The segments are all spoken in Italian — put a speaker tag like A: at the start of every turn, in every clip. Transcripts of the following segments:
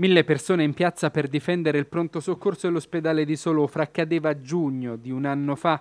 A: Mille persone in piazza per difendere il pronto soccorso e l'ospedale di Solofra accadeva a giugno di un anno fa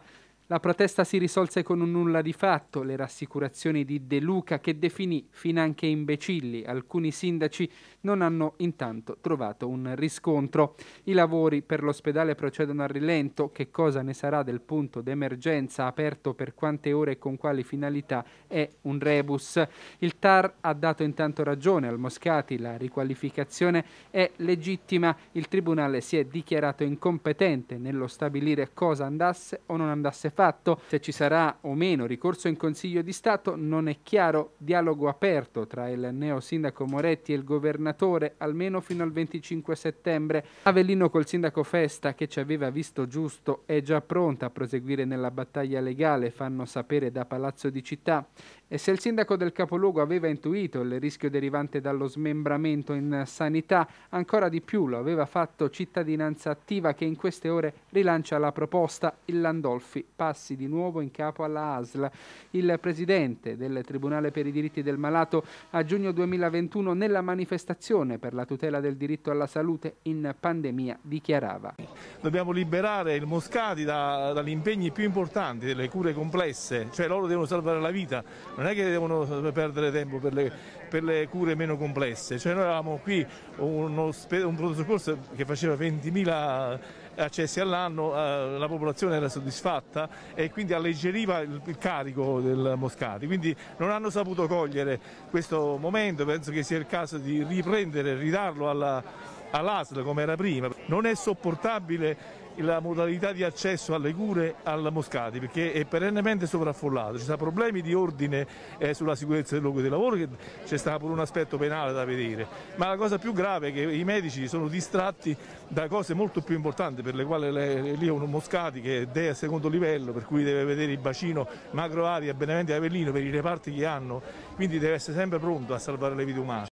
A: la protesta si risolse con un nulla di fatto, le rassicurazioni di De Luca che definì finanche imbecilli. Alcuni sindaci non hanno intanto trovato un riscontro. I lavori per l'ospedale procedono a rilento. Che cosa ne sarà del punto d'emergenza aperto per quante ore e con quali finalità è un rebus. Il TAR ha dato intanto ragione al Moscati, la riqualificazione è legittima. Il Tribunale si è dichiarato incompetente nello stabilire cosa andasse o non andasse fatto fatto. Se ci sarà o meno ricorso in Consiglio di Stato non è chiaro. Dialogo aperto tra il neo sindaco Moretti e il governatore almeno fino al 25 settembre. Avellino col sindaco Festa che ci aveva visto giusto è già pronta a proseguire nella battaglia legale, fanno sapere da Palazzo di Città. E se il sindaco del capoluogo aveva intuito il rischio derivante dallo smembramento in sanità, ancora di più lo aveva fatto cittadinanza attiva che in queste ore rilancia la proposta. Il Landolfi parla passi di nuovo in capo alla ASL. Il presidente del Tribunale per i diritti del malato a giugno 2021 nella manifestazione per la tutela del diritto alla salute in pandemia dichiarava.
B: Dobbiamo liberare il Moscati da, dagli impegni più importanti delle cure complesse, cioè loro devono salvare la vita, non è che devono perdere tempo per le, per le cure meno complesse. Cioè noi avevamo qui uno, un pronto soccorso che faceva 20.000 accessi all'anno, eh, la popolazione era soddisfatta e quindi alleggeriva il carico del Moscati. Quindi non hanno saputo cogliere questo momento, penso che sia il caso di riprendere, ridarlo alla all'ASL come era prima. Non è sopportabile la modalità di accesso alle cure al Moscati perché è perennemente sovraffollato, ci sono problemi di ordine eh, sulla sicurezza del luogo di lavoro, c'è stato pure un aspetto penale da vedere, ma la cosa più grave è che i medici sono distratti da cose molto più importanti per le quali le, lì è un Moscati che è DEA a secondo livello, per cui deve vedere il bacino macroaria aria Benevento e Avellino per i reparti che hanno, quindi deve essere sempre pronto a salvare le vite umane.